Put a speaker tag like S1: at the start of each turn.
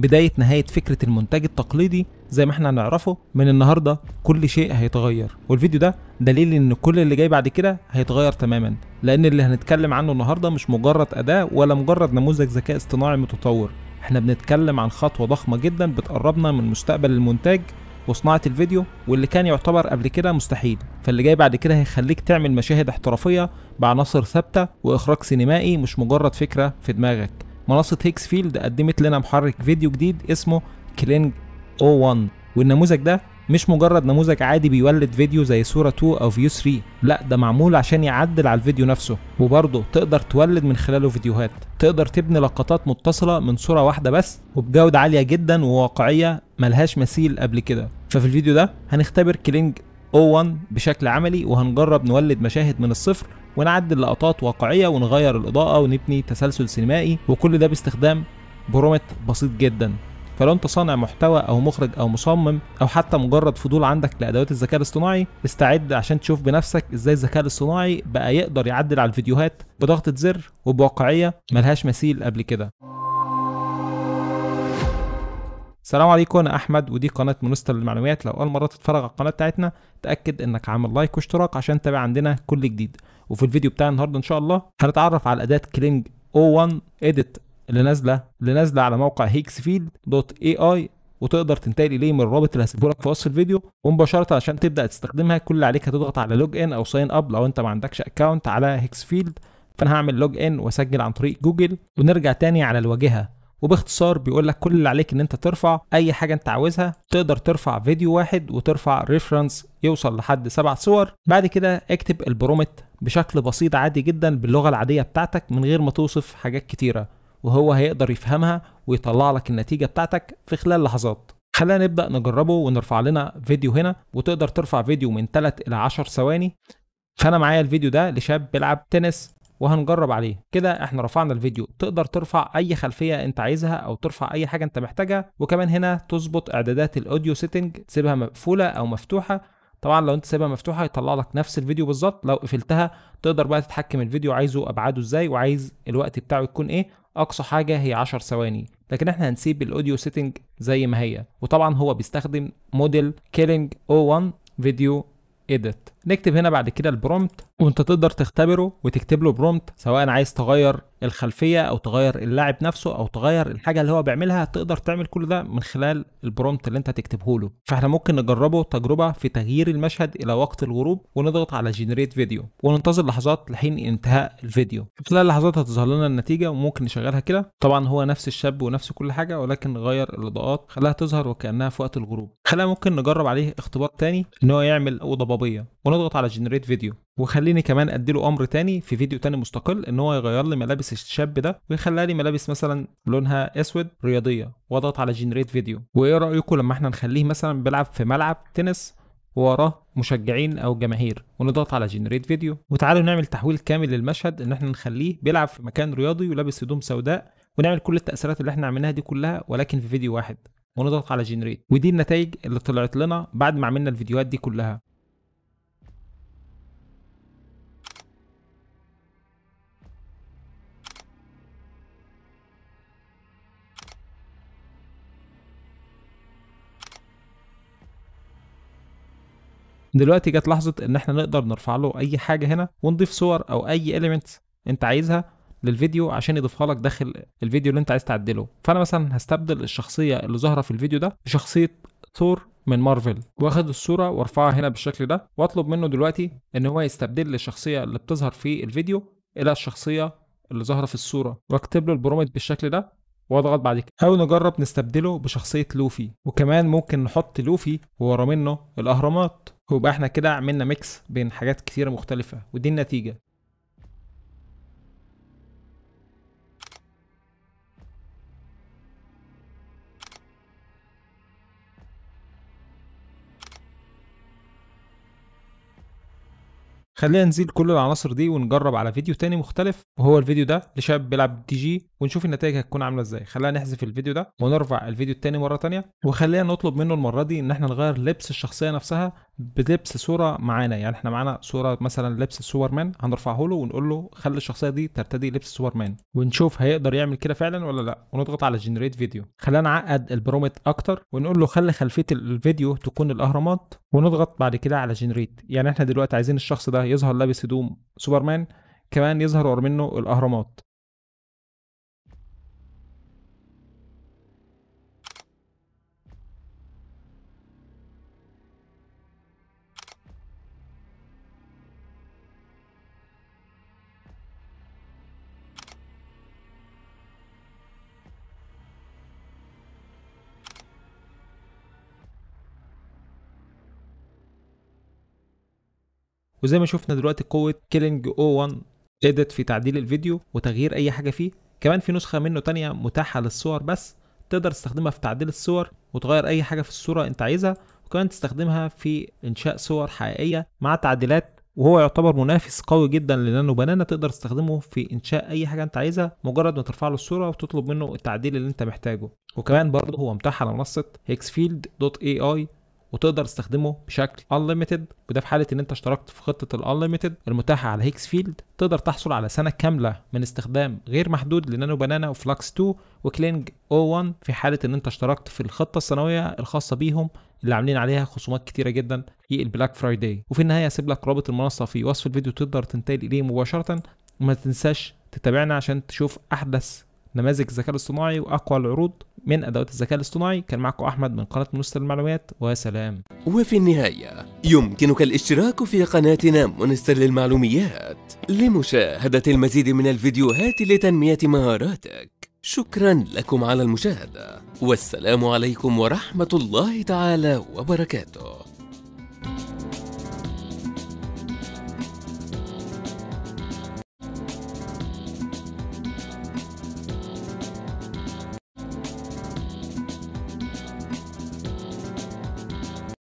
S1: بداية نهاية فكرة المونتاج التقليدي زي ما احنا هنعرفه من النهاردة كل شيء هيتغير والفيديو ده دليل ان كل اللي جاي بعد كده هيتغير تماما لان اللي هنتكلم عنه النهاردة مش مجرد أداة ولا مجرد نموذج ذكاء اصطناعي متطور احنا بنتكلم عن خطوة ضخمة جدا بتقربنا من مستقبل المونتاج وصناعة الفيديو واللي كان يعتبر قبل كده مستحيل فاللي جاي بعد كده هيخليك تعمل مشاهد احترافية بعناصر ثابتة وإخراج سينمائي مش مجرد فكرة في دماغك منصة هيكس فيلد قدمت لنا محرك فيديو جديد اسمه كلينج او 1 والنموذج ده مش مجرد نموذج عادي بيولد فيديو زي صورة 2 أو فيو 3 لا ده معمول عشان يعدل على الفيديو نفسه وبرضه تقدر تولد من خلاله فيديوهات تقدر تبني لقطات متصلة من صورة واحدة بس وبجودة عالية جدا وواقعية ملهاش مثيل قبل كده ففي الفيديو ده هنختبر كلينج O1 بشكل عملي وهنجرب نولد مشاهد من الصفر ونعدل لقطات واقعية ونغير الإضاءة ونبني تسلسل سينمائي وكل ده باستخدام برومت بسيط جدا فلو انت صانع محتوى او مخرج او مصمم او حتى مجرد فضول عندك لادوات الذكاء الاصطناعي استعد عشان تشوف بنفسك ازاي الذكاء الاصطناعي بقى يقدر يعدل على الفيديوهات بضغطه زر وبواقعيه ملهاش مثيل قبل كده السلام عليكم انا احمد ودي قناه منستر للمعلومات لو اول مره تتفرج على القناه بتاعتنا تاكد انك عامل لايك واشتراك عشان تتابع عندنا كل جديد وفي الفيديو بتاع النهارده ان شاء الله هنتعرف على اداه كلينج او 1 اديت اللي نازله اللي نازله على موقع هيكسفيلد دوت اي اي وتقدر تنتقل اليه من الرابط اللي هسيبه لك في وصف الفيديو ومباشره عشان تبدا تستخدمها كل اللي عليك هتضغط على لوج ان او ساين اب لو انت ما عندكش اكونت على هيكسفيلد فانا هعمل لوج ان واسجل عن طريق جوجل ونرجع تاني على الواجهه وباختصار بيقول لك كل اللي عليك ان انت ترفع اي حاجه انت عاوزها تقدر ترفع فيديو واحد وترفع ريفرنس يوصل لحد سبع صور بعد كده اكتب البرومت بشكل بسيط عادي جدا باللغه العاديه بتاعتك من غير ما توصف حاجات كتيره وهو هيقدر يفهمها ويطلع لك النتيجه بتاعتك في خلال لحظات خلينا نبدا نجربه ونرفع لنا فيديو هنا وتقدر ترفع فيديو من 3 الى 10 ثواني فانا معايا الفيديو ده لشاب بيلعب تنس وهنجرب عليه كده احنا رفعنا الفيديو تقدر ترفع اي خلفيه انت عايزها او ترفع اي حاجه انت محتاجها وكمان هنا تظبط اعدادات الاوديو سيتنج تسيبها مقفوله او مفتوحه طبعا لو انت سيبها مفتوحه هيطلع لك نفس الفيديو بالظبط لو قفلتها تقدر بقى تتحكم الفيديو عايزه ابعاده ازاي وعايز الوقت بتاعه يكون ايه اقصى حاجه هي 10 ثواني لكن احنا هنسيب الاوديو سيتنج زي ما هي وطبعا هو بيستخدم موديل كيلينج 1 فيديو اديت نكتب هنا بعد كده البرومت وانت تقدر تختبره وتكتب له برومت سواء عايز تغير الخلفيه او تغير اللاعب نفسه او تغير الحاجه اللي هو بيعملها تقدر تعمل كل ده من خلال البرومت اللي انت هتكتبه له فاحنا ممكن نجربه تجربه في تغيير المشهد الى وقت الغروب ونضغط على جنريت فيديو وننتظر لحظات لحين انتهاء الفيديو في خلال لحظات هتظهر لنا النتيجه وممكن نشغلها كده طبعا هو نفس الشاب ونفس كل حاجه ولكن غير الاضاءات خلاها تظهر وكانها في وقت الغروب خلينا ممكن نجرب عليه اختبار تاني ان هو يعمل اوضه بابيه ونضغط على جنريت فيديو وخليني كمان اديله امر تاني في فيديو تاني مستقل ان هو يغير لي ملابس الشاب ده ويخليها لي ملابس مثلا لونها اسود رياضيه واضغط على جنريت فيديو وايه رايكم لما احنا نخليه مثلا بيلعب في ملعب تنس ووراه مشجعين او جماهير ونضغط على جنريت فيديو وتعالوا نعمل تحويل كامل للمشهد ان احنا نخليه بيلعب في مكان رياضي ولابس هدوم سوداء ونعمل كل التاثيرات اللي احنا عملناها دي كلها ولكن في فيديو واحد ونضغط على جنريت ودي النتائج اللي طلعت لنا بعد ما عملنا الفيديوهات دي كلها دلوقتي جت لحظه ان احنا نقدر نرفع له اي حاجه هنا ونضيف صور او اي اليمنت انت عايزها للفيديو عشان يضيفها لك داخل الفيديو اللي انت عايز تعدله فانا مثلا هستبدل الشخصيه اللي ظاهره في الفيديو ده بشخصيه ثور من مارفل واخد الصوره وارفعها هنا بالشكل ده واطلب منه دلوقتي ان هو يستبدل الشخصيه اللي بتظهر في الفيديو الى الشخصيه اللي ظاهره في الصوره واكتب له البرومت بالشكل ده واضغط بعد كده او نجرب نستبدله بشخصيه لوفي وكمان ممكن نحط لوفي وورا منه الاهرامات ويبقى احنا كده عملنا ميكس بين حاجات كتيرة مختلفة ودي النتيجة خلينا نزيل كل العناصر دي ونجرب على فيديو تاني مختلف وهو الفيديو ده لشاب بيلعب دي جي ونشوف النتائج هتكون عامله ازاي خلينا نحذف الفيديو ده ونرفع الفيديو التاني مره تانية وخلينا نطلب منه المره دي ان احنا نغير لبس الشخصيه نفسها بلبس صوره معانا يعني احنا معانا صوره مثلا لبس سوبرمان هنرفعه له ونقول له خلي الشخصيه دي ترتدي لبس سوبرمان ونشوف هيقدر يعمل كده فعلا ولا لا ونضغط على جنريت فيديو خلينا نعقد البرومت اكتر ونقول له خلي خلفيه الفيديو تكون الاهرامات ونضغط بعد كده على جنريت يعني احنا دلوقتي عايزين الشخص ده يظهر لابس هدوم سوبرمان كمان يظهر ورا منه الاهرامات وزي ما شفنا دلوقتي قوه كيلينج او 1 قدرت في تعديل الفيديو وتغيير اي حاجه فيه كمان في نسخه منه تانية متاحه للصور بس تقدر تستخدمها في تعديل الصور وتغير اي حاجه في الصوره انت عايزها وكمان تستخدمها في انشاء صور حقيقيه مع تعديلات وهو يعتبر منافس قوي جدا لنانو بنانا تقدر تستخدمه في انشاء اي حاجه انت عايزها مجرد ما ترفع له الصوره وتطلب منه التعديل اللي انت محتاجه وكمان برضه هو متاح على منصه هيكسفيلد دوت اي اي وتقدر تستخدمه بشكل unlimited وده في حاله ان انت اشتركت في خطه الانليميتد المتاحه على هيكس فيلد تقدر تحصل على سنه كامله من استخدام غير محدود لنانو بانانا وفلاكس 2 وكلينج او 1 في حاله ان انت اشتركت في الخطه السنويه الخاصه بيهم اللي عاملين عليها خصومات كتيرة جدا في البلاك فرايداي وفي النهاية هسيب لك رابط المنصة في وصف الفيديو تقدر تنتقل إليه مباشرة وما تنساش تتابعنا عشان تشوف أحدث نماذج الذكاء الاصطناعي وأقوى العروض من أدوات الذكاء الاصطناعي كان معكم أحمد من قناة منستر المعلومات وسلام وفي النهاية يمكنك الاشتراك في قناتنا منستر للمعلوميات لمشاهدة المزيد من الفيديوهات لتنمية مهاراتك شكرا لكم على المشاهدة والسلام عليكم ورحمة الله تعالى وبركاته